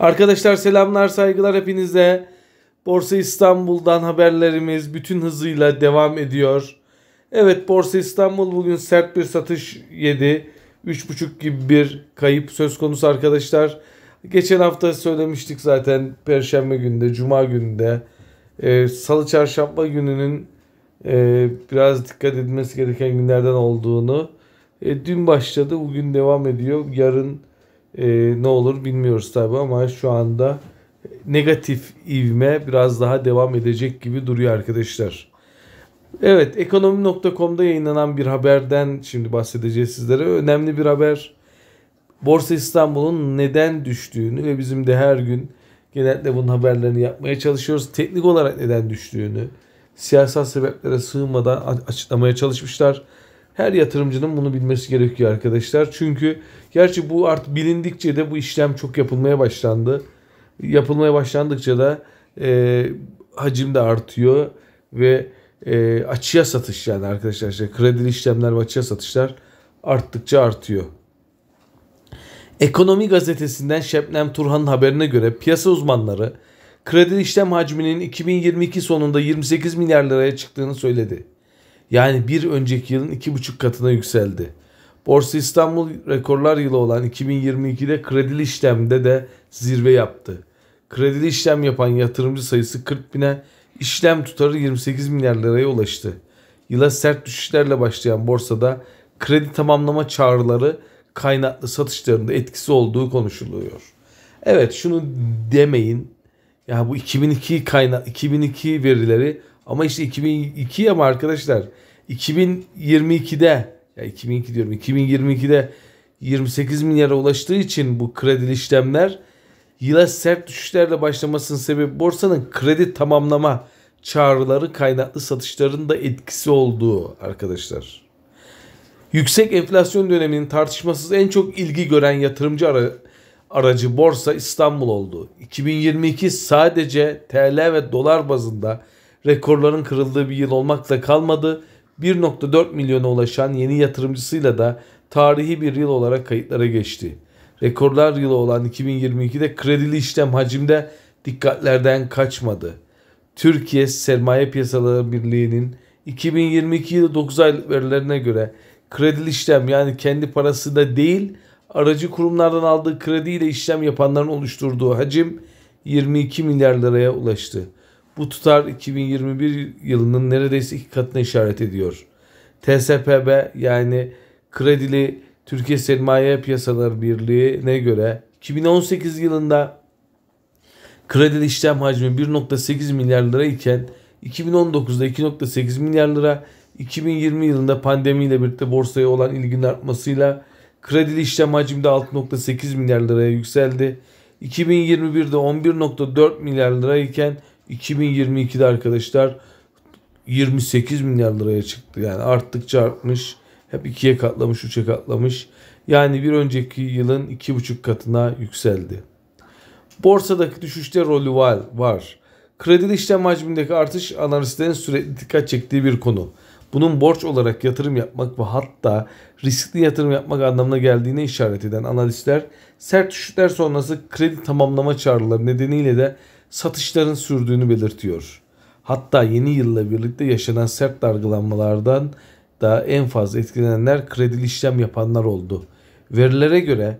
Arkadaşlar selamlar saygılar hepinize. Borsa İstanbul'dan haberlerimiz bütün hızıyla devam ediyor. Evet Borsa İstanbul bugün sert bir satış yedi. 3.5 gibi bir kayıp söz konusu arkadaşlar. Geçen hafta söylemiştik zaten Perşembe günde, Cuma günde, e, Salı Çarşamba gününün e, biraz dikkat edilmesi gereken günlerden olduğunu. E, dün başladı, bugün devam ediyor. Yarın ee, ne olur bilmiyoruz tabi ama şu anda negatif ivme biraz daha devam edecek gibi duruyor arkadaşlar. Evet ekonomi.com'da yayınlanan bir haberden şimdi bahsedeceğiz sizlere. Önemli bir haber. Borsa İstanbul'un neden düştüğünü ve bizim de her gün genelde bunun haberlerini yapmaya çalışıyoruz. Teknik olarak neden düştüğünü siyasal sebeplere sığmadan açıklamaya çalışmışlar. Her yatırımcının bunu bilmesi gerekiyor arkadaşlar. Çünkü gerçi bu art bilindikçe de bu işlem çok yapılmaya başlandı. Yapılmaya başlandıkça da e, hacim de artıyor ve e, açıya satış yani arkadaşlar işte kredili işlemler ve açıya satışlar arttıkça artıyor. Ekonomi gazetesinden Şebnem Turhan'ın haberine göre piyasa uzmanları kredi işlem hacminin 2022 sonunda 28 milyar liraya çıktığını söyledi. Yani bir önceki yılın iki buçuk katına yükseldi. Borsa İstanbul rekorlar yılı olan 2022'de kredili işlemde de zirve yaptı. Kredili işlem yapan yatırımcı sayısı 40 bine, işlem tutarı 28 milyar liraya ulaştı. Yıla sert düşüşlerle başlayan borsada kredi tamamlama çağrıları kaynaklı satışlarında etkisi olduğu konuşuluyor. Evet şunu demeyin. Ya bu 2002 kaynak 2002 verileri ama işte 2002 ama arkadaşlar? 2022'de ya 2002 diyorum 2022'de 28 milyara ulaştığı için bu kredi işlemler yıla sert düşüşlerle başlamasının sebebi borsanın kredi tamamlama çağrıları kaynaklı satışların da etkisi olduğu arkadaşlar. Yüksek enflasyon döneminin tartışmasız en çok ilgi gören yatırımcı ara, aracı borsa İstanbul oldu. 2022 sadece TL ve dolar bazında rekorların kırıldığı bir yıl olmakla kalmadı. 1.4 milyona ulaşan yeni yatırımcısıyla da tarihi bir yıl olarak kayıtlara geçti. Rekorlar yılı olan 2022'de kredili işlem hacimde dikkatlerden kaçmadı. Türkiye Sermaye Piyasaları Birliği'nin 2022 yılı 9 aylık verilerine göre kredili işlem yani kendi parası da değil aracı kurumlardan aldığı krediyle işlem yapanların oluşturduğu hacim 22 milyar liraya ulaştı. Bu tutar 2021 yılının neredeyse iki katına işaret ediyor. TSPB yani Kredili Türkiye Sermaye Piyasaları Birliği'ne göre 2018 yılında kredili işlem hacmi 1.8 milyar lira iken 2019'da 2.8 milyar lira 2020 yılında pandemiyle birlikte borsaya olan ilginin artmasıyla kredili işlem hacmi de 6.8 milyar liraya yükseldi. 2021'de 11.4 milyar lira iken 2022'de arkadaşlar 28 milyar liraya çıktı. Yani arttıkça artmış. Hep ikiye katlamış, üçe katlamış. Yani bir önceki yılın iki buçuk katına yükseldi. Borsadaki düşüşte rolü var. var. Kredili işlem hacmindeki artış analistlerin sürekli dikkat çektiği bir konu. Bunun borç olarak yatırım yapmak ve hatta riskli yatırım yapmak anlamına geldiğine işaret eden analistler sert düşüşler sonrası kredi tamamlama çağrıları nedeniyle de satışların sürdüğünü belirtiyor. Hatta yeni yılla birlikte yaşanan sert dargılanmalardan da en fazla etkilenenler kredili işlem yapanlar oldu. Verilere göre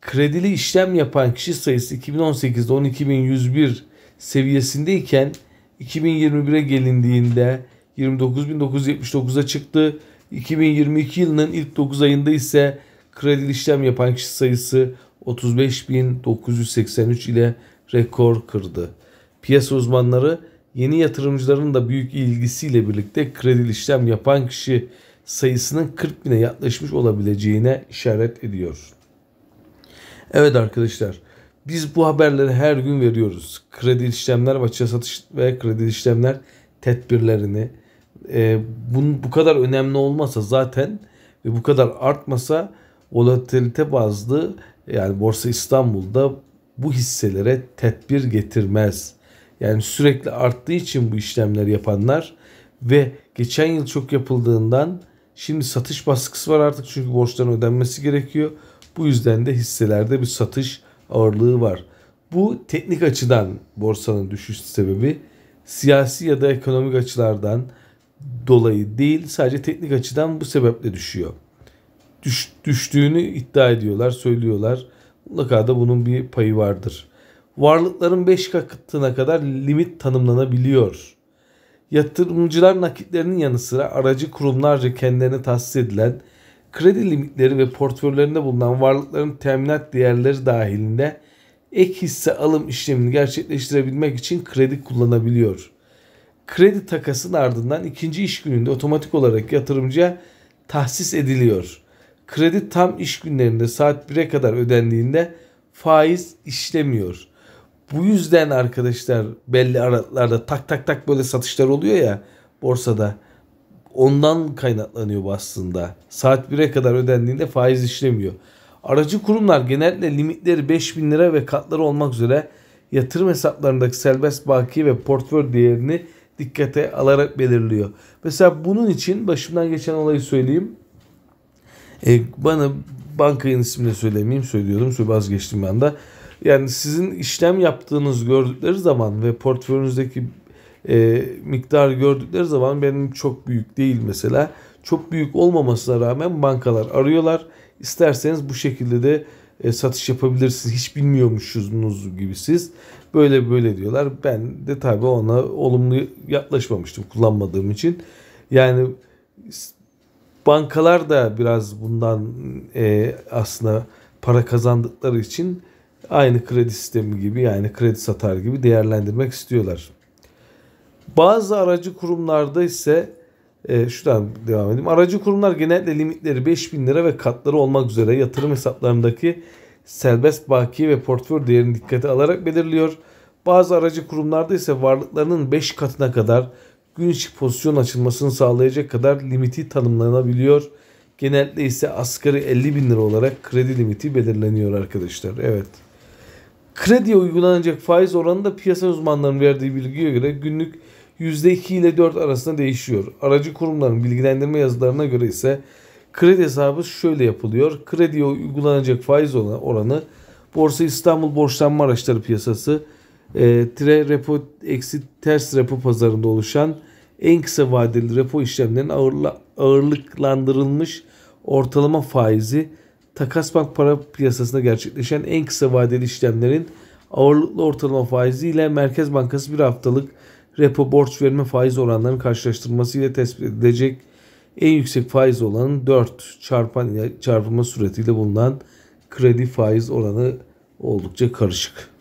kredili işlem yapan kişi sayısı 2018'de 12.101 seviyesindeyken 2021'e gelindiğinde 29.979'a çıktı. 2022 yılının ilk 9 ayında ise kredili işlem yapan kişi sayısı 35.983 ile rekor kırdı. Piyasa uzmanları yeni yatırımcıların da büyük ilgisiyle birlikte kredi işlem yapan kişi sayısının 40 bine yaklaşmış olabileceğine işaret ediyor. Evet arkadaşlar biz bu haberleri her gün veriyoruz. Kredi işlemler, açığa satış ve kredi işlemler tedbirlerini. E, bunun bu kadar önemli olmasa zaten ve bu kadar artmasa volatilite bazlı yani Borsa İstanbul'da bu hisselere tedbir getirmez. Yani sürekli arttığı için bu işlemler yapanlar ve geçen yıl çok yapıldığından şimdi satış baskısı var artık çünkü borçların ödenmesi gerekiyor. Bu yüzden de hisselerde bir satış ağırlığı var. Bu teknik açıdan borsanın düşüş sebebi siyasi ya da ekonomik açılardan dolayı değil sadece teknik açıdan bu sebeple düşüyor. Düş, düştüğünü iddia ediyorlar, söylüyorlar mutlaka da bunun bir payı vardır. Varlıkların 5 katına kadar limit tanımlanabiliyor. Yatırımcılar nakitlerinin yanı sıra aracı kurumlarca kendilerine tahsis edilen kredi limitleri ve portföylerinde bulunan varlıkların teminat değerleri dahilinde ek hisse alım işlemini gerçekleştirebilmek için kredi kullanabiliyor. Kredi takasının ardından ikinci iş gününde otomatik olarak yatırımcıya tahsis ediliyor. Kredi tam iş günlerinde saat 1'e kadar ödendiğinde faiz işlemiyor. Bu yüzden arkadaşlar belli aralıklarda tak tak tak böyle satışlar oluyor ya borsada. Ondan kaynaklanıyor bu aslında. Saat 1'e kadar ödendiğinde faiz işlemiyor. Aracı kurumlar genellikle limitleri 5000 lira ve katları olmak üzere yatırım hesaplarındaki serbest baki ve portföy değerini dikkate alarak belirliyor. Mesela bunun için başımdan geçen olayı söyleyeyim. E, bana bankanın ismini söylemeyeyim söylüyordum. Söyle vazgeçtim ben de. Yani sizin işlem yaptığınız gördükleri zaman ve portföyünüzdeki e, miktar gördükleri zaman benim çok büyük değil mesela. Çok büyük olmamasına rağmen bankalar arıyorlar. İsterseniz bu şekilde de e, satış yapabilirsiniz. Hiç bilmiyormuşsunuz gibi siz. Böyle böyle diyorlar. Ben de tabii ona olumlu yaklaşmamıştım kullanmadığım için. Yani Bankalar da biraz bundan e, aslında para kazandıkları için aynı kredi sistemi gibi yani kredi satar gibi değerlendirmek istiyorlar. Bazı aracı kurumlarda ise e, şuradan devam edeyim. Aracı kurumlar genelde limitleri 5000 lira ve katları olmak üzere yatırım hesaplarındaki serbest bakiye ve portföy değerini dikkate alarak belirliyor. Bazı aracı kurumlarda ise varlıklarının 5 katına kadar gün ışık pozisyon açılmasını sağlayacak kadar limiti tanımlanabiliyor. Genelde ise asgari 50 bin lira olarak kredi limiti belirleniyor arkadaşlar. Evet. Krediye uygulanacak faiz oranı da piyasa uzmanlarının verdiği bilgiye göre günlük %2 ile 4 arasında değişiyor. Aracı kurumların bilgilendirme yazılarına göre ise kredi hesabı şöyle yapılıyor. Krediye uygulanacak faiz oranı Borsa İstanbul Borçlanma Araçları Piyasası e, ee, tire repo eksi ters repo pazarında oluşan en kısa vadeli repo işlemlerinin ağırla, ağırlıklandırılmış ortalama faizi takas bank para piyasasında gerçekleşen en kısa vadeli işlemlerin ağırlıklı ortalama faizi ile Merkez Bankası bir haftalık repo borç verme faiz oranlarının karşılaştırması ile tespit edilecek en yüksek faiz olan 4 çarpan, çarpılma suretiyle bulunan kredi faiz oranı oldukça karışık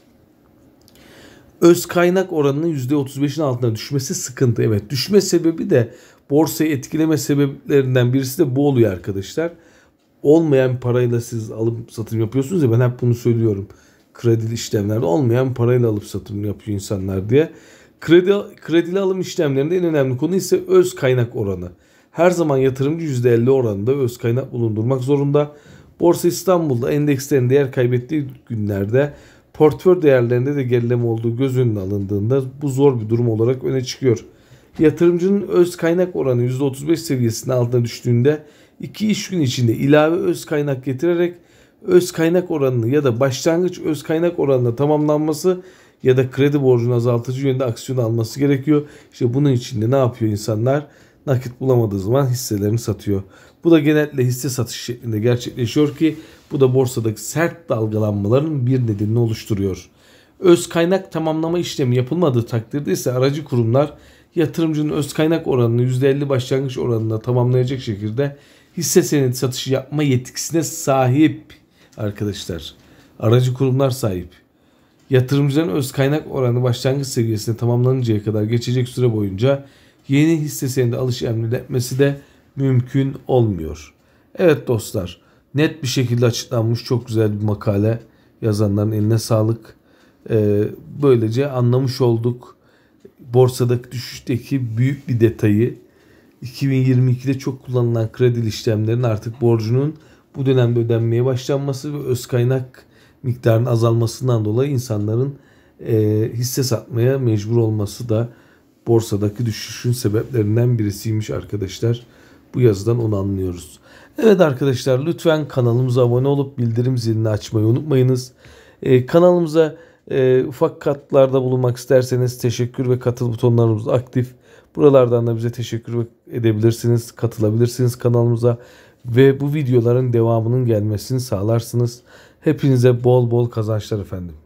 öz kaynak oranının %35'in altına düşmesi sıkıntı. Evet düşme sebebi de borsayı etkileme sebeplerinden birisi de bu oluyor arkadaşlar. Olmayan parayla siz alıp satım yapıyorsunuz ya ben hep bunu söylüyorum. Kredili işlemlerde olmayan parayla alıp satım yapıyor insanlar diye. Kredi, kredili alım işlemlerinde en önemli konu ise öz kaynak oranı. Her zaman yatırımcı %50 oranında öz kaynak bulundurmak zorunda. Borsa İstanbul'da endekslerin değer kaybettiği günlerde portföy değerlerinde de gerileme olduğu göz önüne alındığında bu zor bir durum olarak öne çıkıyor. Yatırımcının öz kaynak oranı %35 seviyesinin altına düştüğünde 2 iş gün içinde ilave öz kaynak getirerek öz kaynak oranını ya da başlangıç öz kaynak oranına tamamlanması ya da kredi borcunu azaltıcı yönde aksiyon alması gerekiyor. İşte bunun için de ne yapıyor insanlar? nakit bulamadığı zaman hisselerini satıyor. Bu da genellikle hisse satışı şeklinde gerçekleşiyor ki bu da borsadaki sert dalgalanmaların bir nedenini oluşturuyor. Öz kaynak tamamlama işlemi yapılmadığı takdirde ise aracı kurumlar yatırımcının öz kaynak oranını %50 başlangıç oranına tamamlayacak şekilde hisse senedi satışı yapma yetkisine sahip arkadaşlar. Aracı kurumlar sahip. Yatırımcıların öz kaynak oranı başlangıç seviyesine tamamlanıncaya kadar geçecek süre boyunca yeni hisse senedi alış etmesi de mümkün olmuyor. Evet dostlar net bir şekilde açıklanmış çok güzel bir makale yazanların eline sağlık. Ee, böylece anlamış olduk borsadaki düşüşteki büyük bir detayı 2022'de çok kullanılan kredi işlemlerinin artık borcunun bu dönemde ödenmeye başlanması ve öz kaynak miktarının azalmasından dolayı insanların e, hisse satmaya mecbur olması da borsadaki düşüşün sebeplerinden birisiymiş arkadaşlar. Bu yazıdan onu anlıyoruz. Evet arkadaşlar lütfen kanalımıza abone olup bildirim zilini açmayı unutmayınız. Ee, kanalımıza e, ufak katlarda bulunmak isterseniz teşekkür ve katıl butonlarımız aktif. Buralardan da bize teşekkür edebilirsiniz, katılabilirsiniz kanalımıza ve bu videoların devamının gelmesini sağlarsınız. Hepinize bol bol kazançlar efendim.